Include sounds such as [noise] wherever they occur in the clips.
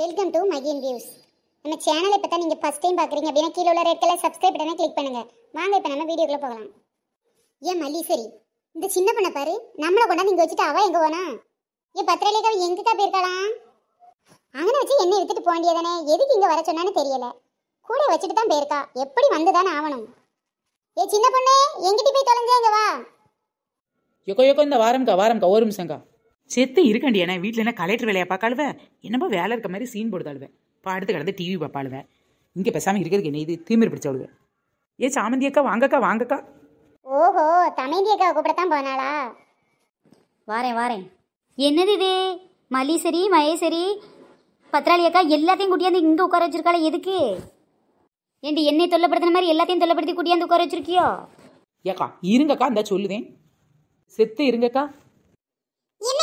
welcome to மகின் views நம்ம சேனலை இப்போ தான் நீங்கள் ஃபஸ்ட் டைம் பார்க்குறீங்க அப்படின்னா கீழே உள்ள ரெட் கலர் சப்ஸ்கிரைப் பண்ணி கிளிக் பண்ணுங்கள் வாங்க இப்போ நம்ம வீடியோக்குள்ளே போகலாம் ஏன் மல்லி சரி இந்த சின்ன பண்ண பாரு நம்மளை கொண்டாந்து இங்கே வச்சுட்டு அவன் எங்கே போனா என் பத்திரலேக்கா எங்கக்கா போயிருக்கலாம் அங்கே வச்சு என்னை வித்துட்டு போண்டியதானே எதுக்கு இங்கே வர சொன்னான்னு தெரியல கூட வச்சுட்டு தான் போயிருக்கா எப்படி வந்து தானே ஆகணும் ஏ சின்ன பொண்ணு எங்கிட்ட போய் தொலைஞ்சே இங்கே வா எக்கோ எக்கோ இந்த வாரம்கா வாரம்கா ஒரு நிமிஷங்கா செத்து இருக்கண்டி என வீட்டில் என்ன கலெக்டர் வேலையை பார்க்காளுவ என்னமோ வேலை இருக்க மாதிரி சீன் போடுதாளுவேன் அடுத்து கிடந்து டிவி பார்ப்பாளுவேன் இங்கே பேசாமல் இருக்கிறதுக்கு என்ன இது தீமிரி பிடிச்சாளுவேன் ஏ சாமந்தி அக்கா வாங்கக்கா வாங்கக்கா ஓஹோ தமிந்தி அக்கா கூப்பிடத்தான் போனாளா வாரேன் வாரேன் என்னது இது மயே சரி பத்ராளி அக்கா எல்லாத்தையும் கூட்டியாந்து இங்கே உட்கார வச்சிருக்காள எதுக்கு ஏண்டி என்னை தொல்லப்படுத்தின மாதிரி எல்லாத்தையும் தொல்லப்படுத்தி கூட்டியாந்து உட்கார வச்சிருக்கியோ ஏக்கா இருங்கக்கா இந்த சொல்லுதேன் செத்து இருங்கக்கா என்ன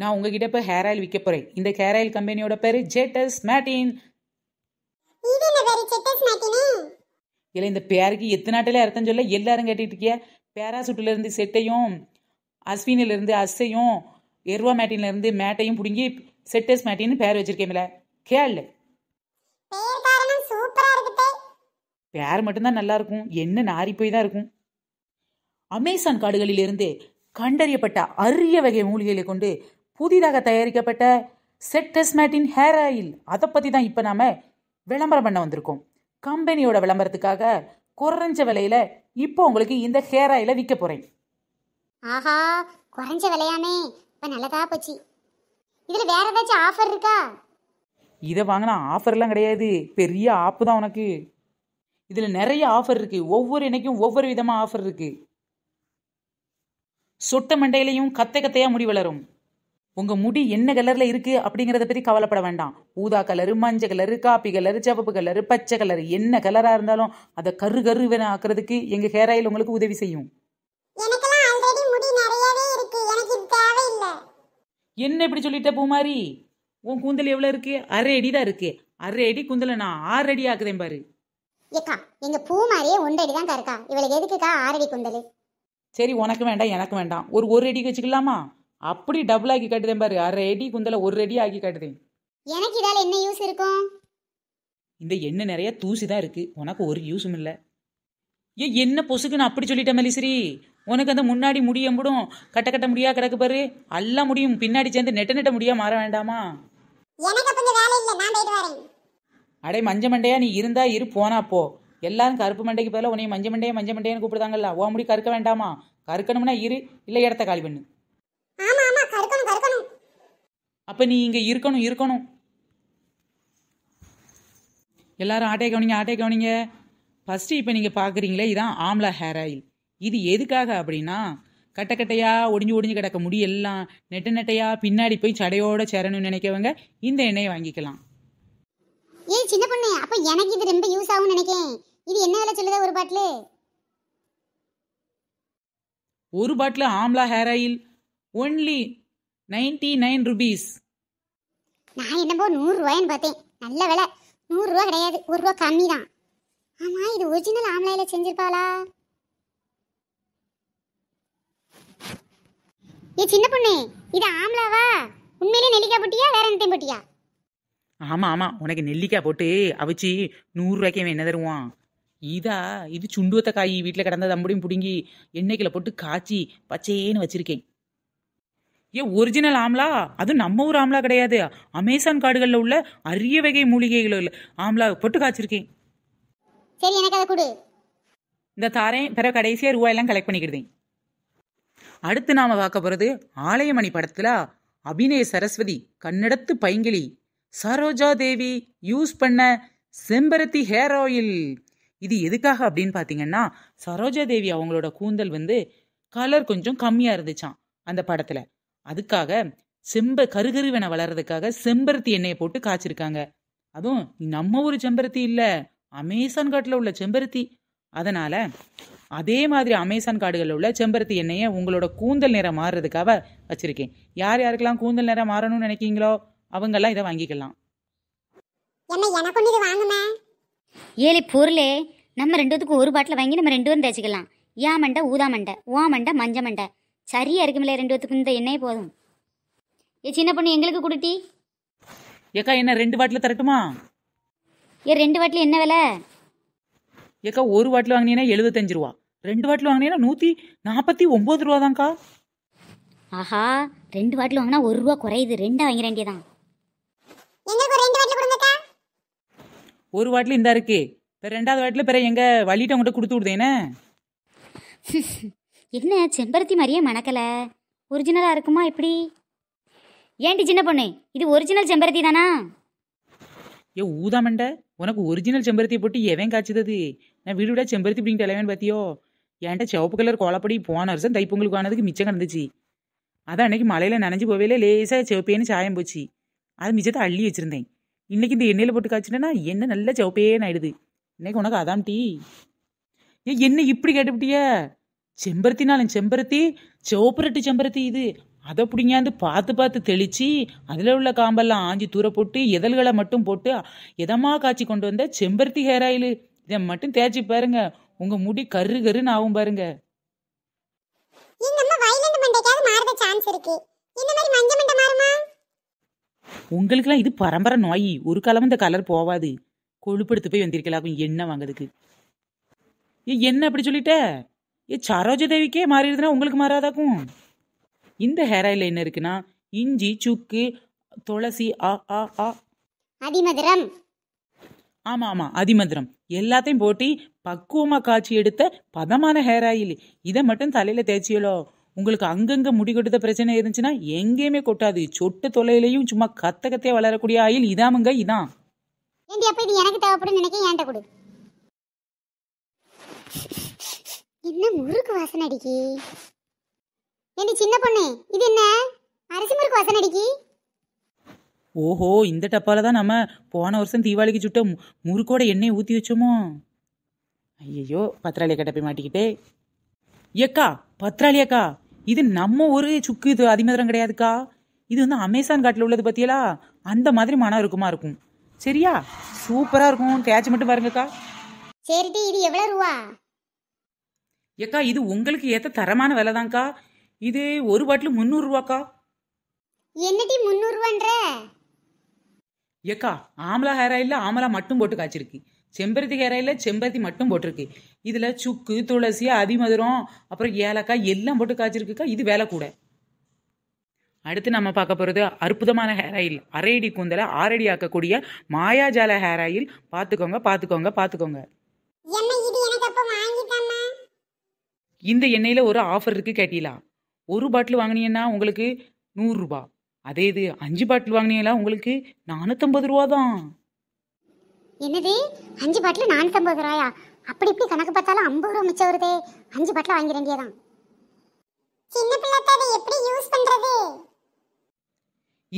நான் உங்ககிட்ட இப்போ ஹேர் ஆயில் விற்க போகிறேன் இந்த ஹேர் ஆயில் கம்பெனியோட பேர் ஜெட்டஸ் மேட்டின் இல்லை இந்த பேருக்கு எத்தனை நாட்டில் அர்த்தம் சொல்ல எல்லாரும் கேட்டுட்டு இருக்கியா இருந்து செட்டையும் இருந்து அஸ்ஸையும் எர்வா இருந்து மேட்டையும் பிடுங்கி செட்டஸ் மேட்டின்னு பேர் வச்சிருக்கேன் கேள் பேர் மட்டும்தான் நல்லா இருக்கும் என்ன நாரி போய் தான் இருக்கும் அமேசான் காடுகளிலிருந்து கண்டறியப்பட்ட அரிய வகை மூலிகைகளை கொண்டு புதிதாக தயாரிக்கப்பட்ட செட்டஸ்மேட்டின் ஹேர் ஆயில் அதை பற்றி தான் இப்போ நாம் விளம்பரம் பண்ண வந்திருக்கோம் கம்பெனியோட விளம்பரத்துக்காக குறைஞ்ச விலையில இப்போ உங்களுக்கு இந்த ஹேர் ஆயிலை விற்க போகிறேன் ஆஹா குறைஞ்ச விலையாமே இப்போ நல்லதா போச்சு இதில் வேற ஏதாச்சும் ஆஃபர் இருக்கா இதை வாங்கினா ஆஃபர்லாம் கிடையாது பெரிய ஆப்பு தான் உனக்கு இதில் நிறைய ஆஃபர் இருக்குது ஒவ்வொரு இன்னைக்கும் ஒவ்வொரு விதமாக ஆஃபர் இருக்குது சொட்ட மண்டையிலையும் கத்தை கத்தையாக முடி வளரும் உங்கள் முடி என்ன கலரில் இருக்குது அப்படிங்கிறத பற்றி கவலைப்பட வேண்டாம் ஊதா கலரு மஞ்சள் கலரு காப்பி கலரு சவப்பு கலரு பச்சை கலரு என்ன கலராக இருந்தாலும் அதை கரு கரு வேணா ஆக்குறதுக்கு எங்கள் ஹேர் ஆயில் உங்களுக்கு உதவி செய்யும் என்ன இப்படி சொல்லிட்ட பூமாரி உன் கூந்தல் எவ்வளோ இருக்கு அரை அடி தான் இருக்கு அரை அடி கூந்தலை நான் ஆறு அடி ஆக்குதேன் பாரு ஏக்கா எங்க பூமாரியே ஒன்றடி தான் இவளுக்கு எதுக்குக்கா ஆறடி சரி உனக்கு வேண்டாம் எனக்கு வேண்டாம் ஒரு ஒரு அடிக்கு வச்சுக்கலாமா அப்படி டபுள் ஆக்கி காட்டுதேன் பாரு அரை அடி குந்தல ஒரு அடி ஆக்கி காட்டுதேன் எனக்கு இதால என்ன யூஸ் இருக்கும் இந்த எண்ணெய் நிறைய தூசி தான் இருக்கு உனக்கு ஒரு யூஸும் இல்லை ஏ என்ன பொசுக்குன்னு அப்படி சொல்லிட்டேன் மலிசிரி உனக்கு அந்த முன்னாடி முடியம்படும் கட்ட கட்ட முடியா கிடக்கு பாரு எல்லாம் முடியும் பின்னாடி சேர்ந்து நெட்ட நெட்ட முடியா மாற வேண்டாமா அடே மஞ்ச மண்டையா நீ இருந்தா இரு போனா போ எல்லாரும் கருப்பு மண்டைக்கு பதிலாக உனையும் மஞ்ச மண்டையா மஞ்ச மண்டையான்னு கூப்பிடுதாங்கல்ல ஓ முடி கருக்க வேண்டாமா கருக்கணும்னா இரு இல்லை இடத்த காலி பண்ணு அப்போ நீ இங்கே இருக்கணும் இருக்கணும் எல்லாரும் ஆட்டே கவனிங்க ஆட்டே கவனிங்க ஃபஸ்ட்டு இப்போ நீங்கள் பார்க்குறீங்களே இதான் ஆம்லா ஹேர் ஆயில் இது எதுக்காக அப்படின்னா கட்டை கட்டையாக ஒடிஞ்சு ஒடிஞ்சு கிடக்க முடியெல்லாம் நெட்ட நெட்டையாக பின்னாடி போய் சடையோட சேரணும்னு நினைக்கவங்க இந்த எண்ணெயை வாங்கிக்கலாம் ஏ சின்ன பொண்ணு அப்போ எனக்கு இது ரொம்ப யூஸ் ஆகும்னு நினைக்கிறேன் இது என்ன விலை சொல்லுதா ஒரு பாட்டில் ஒரு bottle Amla hair oil only ninety nine rupees நான் என்னமோ நூறுரூவாயின்னு பார்த்தேன் நல்ல விலை நூறுரூவா கிடையாது ஒரு ரூபா கம்மி தான் ஆமாம் இது ஒரிஜினல் ஆம்லைல செஞ்சிருப்பாளா ஏ சின்ன பொண்ணு இது ஆம்லாவா உண்மையிலே நெல்லிக்காய் பொட்டியா வேற என்ன பொட்டியா ஆமாம் ஆமாம் உனக்கு நெல்லிக்காய் போட்டு அவிச்சு நூறுரூவாய்க்கு ரூபாய்க்கு என்ன தருவான் இதா இது சுண்டுவத்த காய் வீட்டில் கிடந்த தம்புடியும் பிடுங்கி எண்ணெய்க்கில் போட்டு காய்ச்சி பச்சையேன்னு வச்சுருக்கேன் ஏ ஒரிஜினல் ஆம்லா அதுவும் நம்ம ஊர் ஆம்லா கிடையாது அமேசான் காடுகளில் உள்ள அரிய வகை மூலிகைகள் ஆம்லா போட்டு காய்ச்சிருக்கேன் இந்த தாரேன் பிற கடைசியாக ரூபாயெல்லாம் கலெக்ட் பண்ணிக்கிடுதேன் அடுத்து நாம் பார்க்க போகிறது ஆலயமணி படத்தில் அபிநய சரஸ்வதி கண்ணெடுத்து பைங்கிலி சரோஜா தேவி யூஸ் பண்ண செம்பருத்தி ஹேர் ஆயில் இது எதுக்காக அப்படின்னு பார்த்தீங்கன்னா சரோஜா தேவி அவங்களோட கூந்தல் வந்து கலர் கொஞ்சம் கம்மியாக இருந்துச்சான் அந்த படத்தில் அதுக்காக செம்ப கருகருவென வளர்றதுக்காக செம்பருத்தி எண்ணெயை போட்டு காய்ச்சிருக்காங்க அதுவும் நம்ம ஊர் செம்பருத்தி இல்லை அமேசான் காட்டில் உள்ள செம்பருத்தி அதனால அதே மாதிரி அமேசான் காடுகளில் உள்ள செம்பருத்தி எண்ணெயை உங்களோட கூந்தல் நிறம் மாறுறதுக்காக வச்சிருக்கேன் யார் யாருக்கெல்லாம் கூந்தல் நிறம் மாறணும்னு நினைக்கிங்களோ அவங்கெல்லாம் இதை வாங்கிக்கலாம் ஏழை பொருளே நம்ம ரெண்டுத்துக்கும் ஒரு பாட்டில் வாங்கி நம்ம ரெண்டு பேரும் தேய்ச்சிக்கலாம் யா மண்டை ஊதா மண்டை ஓ மண்டை மஞ்ச மண்டை சரியாக இருக்குமில்ல ரெண்டு வத்துக்கு இந்த எண்ணெய் போதும் ஏ சின்ன பொண்ணு எங்களுக்கு கொடுட்டி ஏக்கா என்ன ரெண்டு வாட்டில் தரட்டுமா ஏ ரெண்டு வாட்டில் என்ன விலை ஏக்கா ஒரு வாட்டில் வாங்கினீங்கன்னா எழுபத்தஞ்சு ரூபா ரெண்டு வாட்டில் வாங்கினீங்கன்னா நூற்றி நாற்பத்தி ஒம்பது ரூபாதான்க்கா ஆஹா ரெண்டு வாட்டில் வாங்கினா ஒரு ரூபா குறையுது ரெண்டா வாங்கிற வேண்டியதான் ஒரு வாட்டில் இந்தா இருக்கு இப்போ ரெண்டாவது வாட்டில் பிற எங்கள் வழிட்டு அவங்ககிட்ட கொடுத்து விடுதேனே [laughs] என்ன செம்பருத்தி மாதிரியே மணக்கலை ஒரிஜினலாக இருக்குமா இப்படி ஏன்டி சின்ன பொண்ணு இது ஒரிஜினல் செம்பருத்தி தானா ஏ ஊதாமண்ட உனக்கு ஒரிஜினல் செம்பருத்தி போட்டு எவன் காய்ச்சது நான் வீடு விட செம்பருத்தி பிடிங்கிட்ட இலவன் பார்த்தியோ ஏன்ட்ட சிவப்பு கலர் கோலப்படி போன வருஷம் தைப்பொங்கலுக்கு ஆனதுக்கு மிச்சம் கிடந்துச்சு அதான் அன்னைக்கு மலையில் நனைஞ்சு போவேல லேசாக சிவப்பேன்னு சாயம் போச்சு அது மிச்சத்தை அள்ளி வச்சுருந்தேன் இன்னைக்கு இந்த எண்ணெயில் போட்டு காய்ச்சினா என்ன நல்ல சிவப்பேன்னு ஆயிடுது இன்னைக்கு உனக்கு அதான் டீ ஏ என்ன இப்படி கேட்டுப்பிட்டியா செம்பருத்தினாலும் செம்பருத்தி செவப்புரட்டு செம்பருத்தி இது அதை பிடிங்காந்து பார்த்து பார்த்து தெளித்து அதில் உள்ள காம்பெல்லாம் ஆஞ்சி தூர போட்டு இதழ்களை மட்டும் போட்டு இதமாக காய்ச்சி கொண்டு வந்த செம்பருத்தி ஹேர் ஆயில் இதை மட்டும் தேய்ச்சி பாருங்க உங்கள் முடி கரு கருன்னு ஆகும் பாருங்க உங்களுக்குலாம் இது பரம்பரை நோய் ஒரு காலம் இந்த கலர் போவாது கொழுப்படுத்து போய் வந்திருக்கலாம் என்ன வாங்குறதுக்கு என்ன அப்படி சொல்லிட்ட ஏ சரோஜ தேவிக்கே மாறிடுதுன்னா உங்களுக்கு மாறாதாக்கும் இந்த ஹேர் ஆயில் என்ன இருக்குன்னா இஞ்சி சுக்கு துளசி ஆ ஆ ஆ அதிமதுரம் ஆமாம் ஆமாம் அதிமதுரம் எல்லாத்தையும் போட்டி பக்குவமாக காய்ச்சி எடுத்த பதமான ஹேர் ஆயில் இதை மட்டும் தலையில் தேய்ச்சியலோ உங்களுக்கு அங்கங்கே முடி கொடுத்த பிரச்சனை இருந்துச்சுன்னா எங்கேயுமே கொட்டாது சொட்டு தொலையிலையும் சும்மா கத்த கத்தையே வளரக்கூடிய ஆயில் இதாமுங்க இதான் எனக்கு தேவைப்படும் நினைக்க ஏன்ட்ட கொடு என்ன முறுக்கு வாசனை அடிக்கி என்ன சின்ன பொண்ணு இது என்ன அரிசி முறுக்கு வாசனை அடிக்கி ஓஹோ இந்த டப்பால தான் நம்ம போன வருஷம் தீபாவளிக்கு சுட்ட முறுக்கோட எண்ணெய் ஊற்றி வச்சோமோ ஐயோ பத்திராளிய கட்ட போய் மாட்டிக்கிட்டே ஏக்கா பத்ராளி அக்கா இது நம்ம ஒரு சுக்கு இது அதிமதுரம் கிடையாதுக்கா இது வந்து அமேசான் காட்டில் உள்ளது பத்தியலா அந்த மாதிரி மனம் இருக்குமா இருக்கும் சரியா சூப்பரா இருக்கும் டேச்சு மட்டும் பாருங்கக்கா சரிடி இது எவ்வளோ ரூபா ஏக்கா இது உங்களுக்கு ஏற்ற தரமான விலை தான்க்கா இது ஒரு பாட்டில் ரூபாக்கா என்னடி முந்நூறுவான்ற ஏக்கா ஆம்லா ஹேர் ஆயிலில் ஆமலா மட்டும் போட்டு காய்ச்சிருக்கு செம்பருத்தி ஹேர் ஆயிலில் செம்பருத்தி மட்டும் போட்டிருக்கு இதில் சுக்கு துளசி அதிமதுரம் அப்புறம் ஏலக்காய் எல்லாம் போட்டு காய்ச்சிருக்குக்கா இது வேலை கூட அடுத்து நம்ம பார்க்க போகிறது அற்புதமான ஹேர் ஆயில் அரைடி கூந்தலை ஆரடி ஆக்கக்கூடிய மாயாஜால ஹேர் ஆயில் பார்த்துக்கோங்க பார்த்துக்கோங்க பார்த்துக்கோங்க இந்த எண்ணெயில் ஒரு ஆஃபர் இருக்குது கேட்டீங்களா ஒரு பாட்டில் வாங்கினீங்கன்னா உங்களுக்கு நூறுரூபா அதே இது அஞ்சு பாட்டில் வாங்கினீங்களா உங்களுக்கு நானூற்றம்பது ரூபா தான் என்னது அஞ்சு பாட்டில் நானூற்றம்பது ரூபாயா அப்படி இப்படி கணக்கு பார்த்தாலும் ஐம்பது ரூபா மிச்சம் வருதே அஞ்சு பாட்டில் வாங்கிட வேண்டியதான்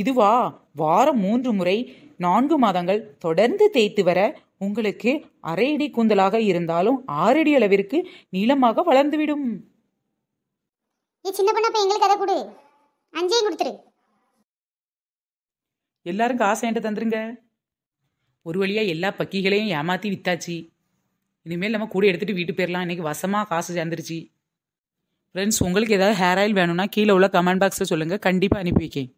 இதுவா வாரம் மூன்று முறை நான்கு மாதங்கள் தொடர்ந்து தேய்த்து வர உங்களுக்கு அரை அடி கூந்தலாக இருந்தாலும் ஆறடி அளவிற்கு நீளமாக வளர்ந்துவிடும் சின்ன பொண்ணு எங்களுக்கு அதை கொடு அஞ்சையும் கொடுத்துரு எல்லாரும் காசு என்கிட்ட தந்துருங்க ஒரு வழியா எல்லா பக்கிகளையும் ஏமாத்தி வித்தாச்சு இனிமேல் நம்ம கூட எடுத்துட்டு வீட்டு போயிடலாம் இன்னைக்கு வசமா காசு சேர்ந்துருச்சு ஃப்ரெண்ட்ஸ் உங்களுக்கு ஏதாவது ஹேர் ஆயில் வேணும்னா கீழே உள்ள கமெண்ட் பாக்ஸில் சொல்லுங்க கண்டிப்பாக அனுப்பி வைக்கேன்